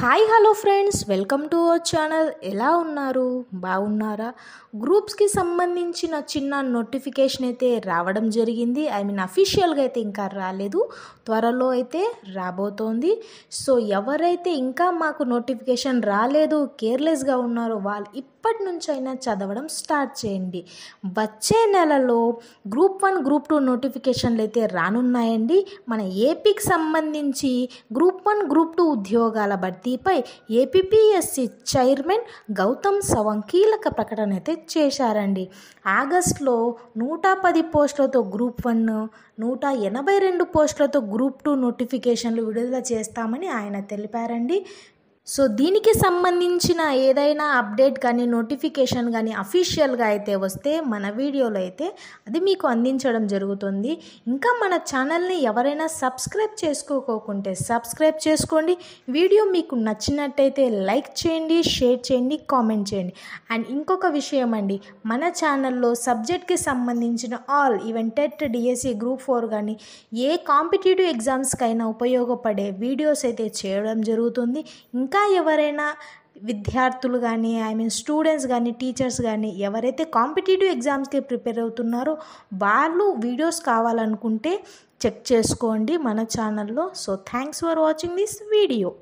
hi hello friends welcome to our channel ఎలా ఉన్నారు బాగున్నారా గ్రూప్స్కి సంబంధించిన చిన్న నోటిఫికేషన్ అయితే రావడం జరిగింది ఐ మీన్ అఫీషియల్గా అయితే ఇంకా రాలేదు త్వరలో అయితే రాబోతోంది సో ఎవరైతే ఇంకా మాకు నోటిఫికేషన్ రాలేదు కేర్లెస్గా ఉన్నారో వాళ్ళు ఇప్పటి నుంచైనా చదవడం స్టార్ట్ చేయండి వచ్చే నెలలో గ్రూప్ వన్ గ్రూప్ టూ నోటిఫికేషన్లు అయితే రానున్నాయండి మన ఏపీకి సంబంధించి గ్రూప్ వన్ గ్రూప్ టూ ఉద్యోగాల బట్టి భర్తీపై ఏపీపీఎస్సీ చైర్మన్ గౌతమ్ సవంగ్ కీలక ప్రకటన అయితే చేశారండి ఆగస్టులో నూట పది పోస్టులతో గ్రూప్ వన్ నూట ఎనభై రెండు పోస్టులతో గ్రూప్ టూ నోటిఫికేషన్లు విడుదల చేస్తామని ఆయన తెలిపారండి సో దీనికి సంబంధించిన ఏదైనా అప్డేట్ కానీ నోటిఫికేషన్ కానీ అఫీషియల్గా అయితే వస్తే మన వీడియోలో అయితే అది మీకు అందించడం జరుగుతుంది ఇంకా మన ఛానల్ని ఎవరైనా సబ్స్క్రైబ్ చేసుకోకోకుంటే సబ్స్క్రైబ్ చేసుకోండి వీడియో మీకు నచ్చినట్టయితే లైక్ చేయండి షేర్ చేయండి కామెంట్ చేయండి అండ్ ఇంకొక విషయం అండి మన ఛానల్లో సబ్జెక్ట్కి సంబంధించిన all even TET DSC group four కానీ ఏ కాంపిటేటివ్ ఎగ్జామ్స్కైనా ఉపయోగపడే వీడియోస్ అయితే చేయడం జరుగుతుంది ఇంకా ఎవరైనా విద్యార్థులు కానీ ఐ మీన్ స్టూడెంట్స్ కానీ టీచర్స్ కానీ ఎవరైతే కాంపిటేటివ్ ఎగ్జామ్స్కి ప్రిపేర్ అవుతున్నారో వాళ్ళు వీడియోస్ కావాలనుకుంటే చెక్ చేసుకోండి మన ఛానల్లో so thanks for watching this video